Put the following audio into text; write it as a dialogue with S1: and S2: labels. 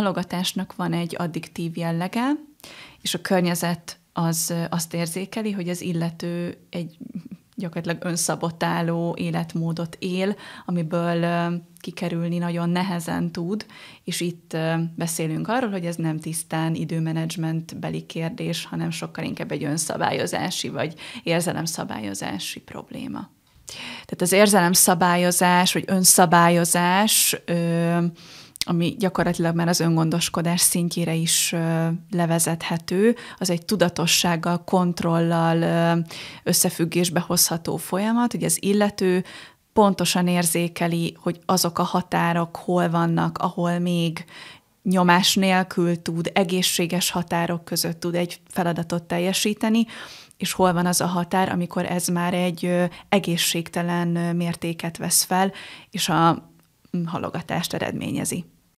S1: halogatásnak van egy addiktív jellege, és a környezet az azt érzékeli, hogy az illető egy gyakorlatilag önszabotáló életmódot él, amiből kikerülni nagyon nehezen tud, és itt beszélünk arról, hogy ez nem tisztán időmenedzsment beli kérdés, hanem sokkal inkább egy önszabályozási vagy érzelemszabályozási probléma. Tehát az érzelemszabályozás vagy önszabályozás ö, ami gyakorlatilag már az öngondoskodás szintjére is levezethető, az egy tudatossággal, kontrollal összefüggésbe hozható folyamat, hogy az illető pontosan érzékeli, hogy azok a határok hol vannak, ahol még nyomás nélkül tud, egészséges határok között tud egy feladatot teljesíteni, és hol van az a határ, amikor ez már egy egészségtelen mértéket vesz fel, és a halogatást eredményezi.